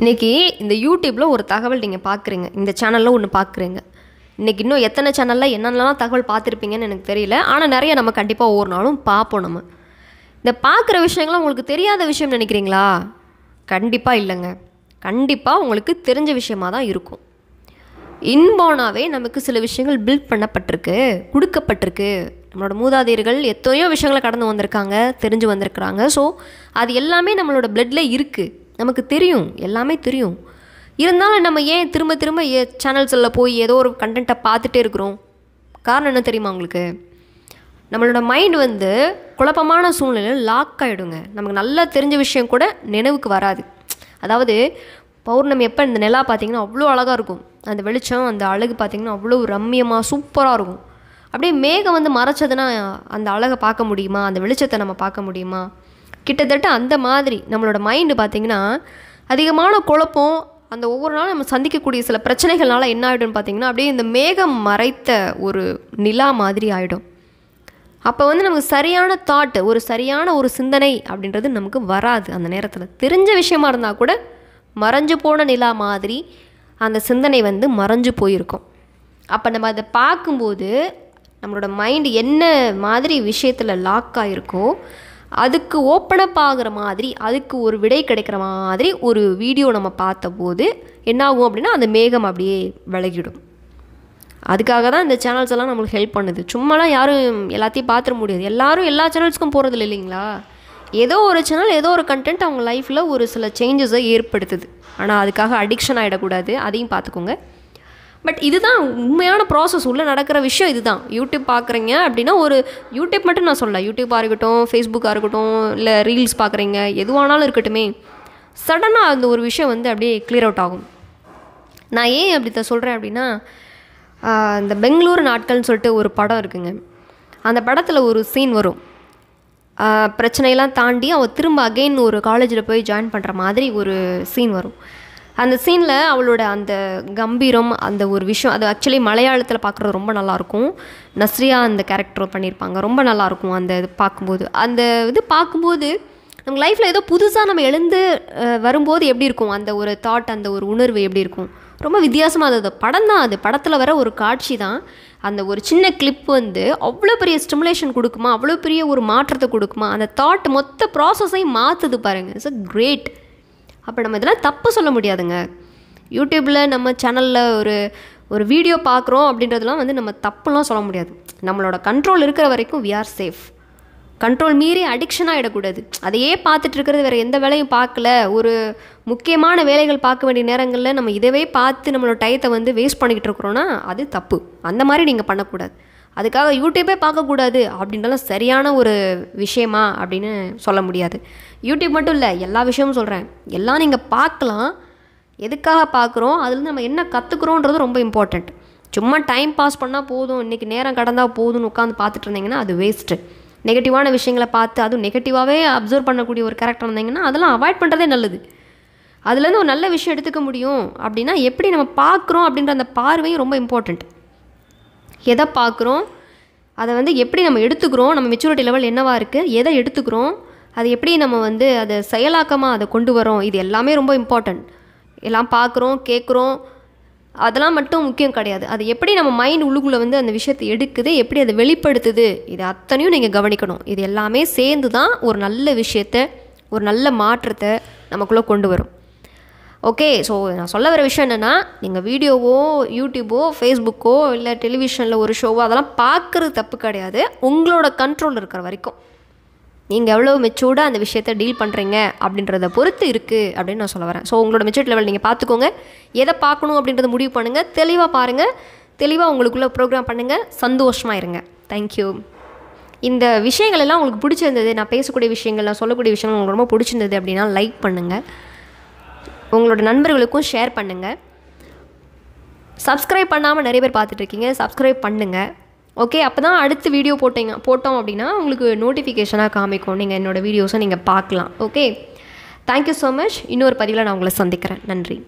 இன்றைக்கி இந்த யூடியூப்பில் ஒரு தகவல் நீங்கள் பார்க்குறீங்க இந்த சேனலில் ஒன்று பார்க்குறீங்க இன்றைக்கி இன்னும் எத்தனை சேனலில் என்னென்னலாம் தகவல் பார்த்துருப்பீங்கன்னு எனக்கு தெரியல ஆனால் நிறைய நம்ம கண்டிப்பாக ஒவ்வொரு நாளும் பார்ப்போம் நம்ம இந்த பார்க்குற விஷயங்களும் உங்களுக்கு தெரியாத விஷயம் நினைக்கிறீங்களா கண்டிப்பாக இல்லைங்க கண்டிப்பாக உங்களுக்கு தெரிஞ்ச விஷயமாக தான் இருக்கும் இன்போனாவே நமக்கு சில விஷயங்கள் பில்ட் பண்ணப்பட்டிருக்கு கொடுக்கப்பட்டிருக்கு நம்மளோட மூதாதையர்கள் எத்தனையோ விஷயங்களை கடந்து வந்திருக்காங்க தெரிஞ்சு வந்திருக்கிறாங்க ஸோ அது எல்லாமே நம்மளோட பிளட்டில் இருக்குது நமக்கு தெரியும் எல்லாமே தெரியும் இருந்தாலும் நம்ம ஏன் திரும்ப திரும்ப ஏ சேனல்ஸில் போய் ஏதோ ஒரு கண்டென்ட்டை பார்த்துட்டே இருக்கிறோம் காரணம் என்ன தெரியுமா உங்களுக்கு நம்மளோட மைண்ட் வந்து குழப்பமான சூழ்நிலையில் லாக் ஆகிடுங்க நமக்கு நல்லா தெரிஞ்ச விஷயம் கூட நினைவுக்கு வராது அதாவது பௌர்ணமி எப்போ இந்த நிலா பார்த்திங்கன்னா அவ்வளோ அழகாக இருக்கும் அந்த வெளிச்சம் அந்த அழகு பார்த்திங்கன்னா அவ்வளோ ரம்மியமாக சூப்பராக இருக்கும் அப்படியே மேகம் வந்து மறைச்சதுன்னா அந்த அழகை பார்க்க முடியுமா அந்த வெளிச்சத்தை நம்ம பார்க்க முடியுமா கிட்டத்தட்ட அந்த மாதிரி நம்மளோட மைண்டு பார்த்திங்கன்னா அதிகமான குழப்பம் அந்த ஒவ்வொரு நாளும் நம்ம சந்திக்கக்கூடிய சில பிரச்சனைகள்னால என்ன ஆகிடும்னு பார்த்திங்கன்னா அப்படியே இந்த மேகம் மறைத்த ஒரு நிலா மாதிரி ஆகிடும் அப்போ வந்து நமக்கு சரியான தாட்டு ஒரு சரியான ஒரு சிந்தனை அப்படின்றது நமக்கு வராது அந்த நேரத்தில் தெரிஞ்ச விஷயமா இருந்தால் கூட மறைஞ்சு போன நிலா மாதிரி அந்த சிந்தனை வந்து மறைஞ்சு போயிருக்கும் அப்போ நம்ம அதை பார்க்கும்போது நம்மளோட மைண்டு என்ன மாதிரி விஷயத்தில் லாக் ஆகிருக்கோ அதுக்கு ஓப்பன் அப் ஆகுற மாதிரி அதுக்கு ஒரு விடை கிடைக்கிற மாதிரி ஒரு வீடியோ நம்ம பார்த்தபோது என்னாகும் அப்படின்னா அந்த மேகம் அப்படியே விலகிடும் அதுக்காக தான் இந்த சேனல்ஸ் எல்லாம் நம்மளுக்கு ஹெல்ப் பண்ணுது சும்மாலாம் யாரும் எல்லாத்தையும் பார்த்துட முடியாது எல்லாரும் எல்லா சேனல்ஸ்க்கும் போகிறது இல்லைங்களா ஏதோ ஒரு சேனல் ஏதோ ஒரு கண்டென்ட் அவங்க லைஃப்பில் ஒரு சில சேஞ்சஸை ஏற்படுத்துது ஆனால் அதுக்காக அடிக்ஷன் ஆகிடக்கூடாது அதையும் பார்த்துக்கோங்க பட் இதுதான் உண்மையான ப்ராசஸ் உள்ளே நடக்கிற விஷயம் இதுதான் யூடியூப் பார்க்குறீங்க அப்படின்னா ஒரு யூடியூப் மட்டும் நான் சொல்லலை யூடியூப்பாக இருக்கட்டும் ஃபேஸ்புக்காக இருக்கட்டும் இல்லை ரீல்ஸ் பார்க்குறீங்க எதுவானாலும் இருக்கட்டுமே சடனாக அந்த ஒரு விஷயம் வந்து அப்படியே கிளியர் அவுட் ஆகும் நான் ஏன் அப்படி சொல்கிறேன் அப்படின்னா இந்த பெங்களூர் நாட்கள்னு சொல்லிட்டு ஒரு படம் இருக்குங்க அந்த படத்தில் ஒரு சீன் வரும் பிரச்சனையெல்லாம் தாண்டி அவள் திரும்ப அகெயின் ஒரு காலேஜில் போய் ஜாயின் பண்ணுற மாதிரி ஒரு சீன் வரும் அந்த சீனில் அவளோட அந்த கம்பீரம் அந்த ஒரு விஷயம் அது ஆக்சுவலி மலையாளத்தில் பார்க்குறது ரொம்ப நல்லாயிருக்கும் நஸ்ரியா அந்த கேரக்டர் பண்ணியிருப்பாங்க ரொம்ப நல்லாயிருக்கும் அந்த இது பார்க்கும்போது அந்த இது பார்க்கும்போது நம்ம லைஃப்பில் ஏதோ புதுசாக நம்ம எழுந்து வரும்போது எப்படி இருக்கும் அந்த ஒரு தாட் அந்த ஒரு உணர்வு எப்படி இருக்கும் ரொம்ப வித்தியாசமாக அது படம் தான் அது படத்தில் வர ஒரு காட்சி தான் அந்த ஒரு சின்ன கிளிப் வந்து அவ்வளோ பெரிய ஸ்டிமுலேஷன் கொடுக்குமா அவ்வளோ பெரிய ஒரு மாற்றத்தை கொடுக்குமா அந்த தாட் மொத்த ப்ராசஸையும் மாற்றுது பாருங்கள் இட்ஸ் அ கிரேட் அப்போ நம்ம இதெல்லாம் தப்பு சொல்ல முடியாதுங்க யூடியூப்பில் நம்ம சேனலில் ஒரு ஒரு வீடியோ பார்க்குறோம் அப்படின்றதுலாம் வந்து நம்ம தப்புலாம் சொல்ல முடியாது நம்மளோட கண்ட்ரோல் இருக்கிற வரைக்கும் வி ஆர் சேஃப் கண்ட்ரோல் மீறி அடிக்ஷன் ஆகிடக்கூடாது அதையே பார்த்துட்டு இருக்கிறது வேறு எந்த வேலையும் பார்க்கல ஒரு முக்கியமான வேலைகள் பார்க்க வேண்டிய நேரங்களில் நம்ம இதவே பார்த்து நம்மளோட டயத்தை வந்து வேஸ்ட் பண்ணிக்கிட்டு இருக்கிறோன்னா அது தப்பு அந்த மாதிரி நீங்கள் பண்ணக்கூடாது அதுக்காக யூடியூப்பே பார்க்கக்கூடாது அப்படின்றதும் சரியான ஒரு விஷயமா அப்படின்னு சொல்ல முடியாது யூடியூப் மட்டும் இல்லை எல்லா விஷயமும் சொல்கிறேன் எல்லாம் நீங்கள் பார்க்கலாம் எதுக்காக பார்க்குறோம் அதுலேருந்து நம்ம என்ன கற்றுக்குறோன்றது ரொம்ப இம்பார்ட்டண்ட் சும்மா டைம் பாஸ் பண்ணால் போதும் இன்றைக்கி நேரம் கடந்தால் போதும்னு உட்காந்து பார்த்துட்டு இருந்தீங்கன்னா அது வேஸ்ட்டு நெகட்டிவான விஷயங்களை பார்த்து அதுவும் நெகட்டிவாகவே அப்சர்வ் பண்ணக்கூடிய ஒரு கேரக்டர் இருந்தீங்கன்னா அதெல்லாம் அவாய்ட் பண்ணுறதே நல்லது அதுலேருந்து ஒரு நல்ல விஷயம் எடுத்துக்க முடியும் அப்படின்னா எப்படி நம்ம பார்க்குறோம் அப்படின்ற அந்த பார்வையும் ரொம்ப இம்பார்ட்டண்ட் எதை பார்க்குறோம் அதை வந்து எப்படி நம்ம எடுத்துக்கிறோம் நம்ம மெச்சூரிட்டி லெவல் என்னவாக இருக்குது எதை எடுத்துக்கிறோம் அதை எப்படி நம்ம வந்து அதை செயலாக்கமாக அதை கொண்டு வரோம் இது எல்லாமே ரொம்ப இம்பார்ட்டண்ட் எல்லாம் பார்க்குறோம் கேட்குறோம் அதெல்லாம் மட்டும் முக்கியம் கிடையாது அது எப்படி நம்ம மைண்ட் உள்ளுக்குள்ளே வந்து அந்த விஷயத்தை எடுக்குது எப்படி அதை வெளிப்படுத்துது இது அத்தனையும் நீங்கள் கவனிக்கணும் இது எல்லாமே சேர்ந்து தான் ஒரு நல்ல விஷயத்த ஒரு நல்ல மாற்றத்தை நமக்குள்ளே கொண்டு வரும் ஓகே ஸோ நான் சொல்ல வர விஷயம் என்னென்னா நீங்கள் வீடியோவோ யூடியூபோ ஃபேஸ்புக்கோ இல்லை டெலிவிஷனில் ஒரு ஷோவோ அதெல்லாம் பார்க்குறது தப்பு கிடையாது உங்களோட கண்ட்ரோல் இருக்கிற வரைக்கும் நீங்கள் எவ்வளோ மெச்சூர்டாக அந்த விஷயத்த டீல் பண்ணுறீங்க அப்படின்றத பொறுத்து இருக்குது அப்படின்னு நான் சொல்ல வரேன் ஸோ உங்களோட மெச்சூர்ட் லெவல் நீங்கள் பார்த்துக்கோங்க எதை பார்க்கணும் அப்படின்றத முடிவு பண்ணுங்கள் தெளிவாக பாருங்கள் தெளிவாக உங்களுக்குள்ளே ப்ரோக்ராம் பண்ணுங்கள் சந்தோஷமாக இருங்க தேங்க்யூ இந்த விஷயங்கள் எல்லாம் உங்களுக்கு பிடிச்சிருந்தது நான் பேசக்கூடிய விஷயங்கள் நான் சொல்லக்கூடிய விஷயங்கள் உங்களுக்கு ரொம்ப பிடிச்சிருந்தது அப்படின்னா லைக் பண்ணுங்கள் உங்களோட நண்பர்களுக்கும் ஷேர் பண்ணுங்கள் சப்ஸ்கிரைப் பண்ணாமல் நிறைய பேர் பார்த்துட்ருக்கீங்க சப்ஸ்கிரைப் பண்ணுங்கள் ஓகே அப்போ தான் அடுத்து வீடியோ போட்டிங்க போட்டோம் அப்படின்னா உங்களுக்கு நோட்டிஃபிகேஷனாக காமிக்கும் நீங்கள் என்னோடய வீடியோஸை நீங்கள் பார்க்கலாம் ஓகே தேங்க்யூ ஸோ மச் இன்னொரு பதிவில் நான் உங்களை சந்திக்கிறேன் நன்றி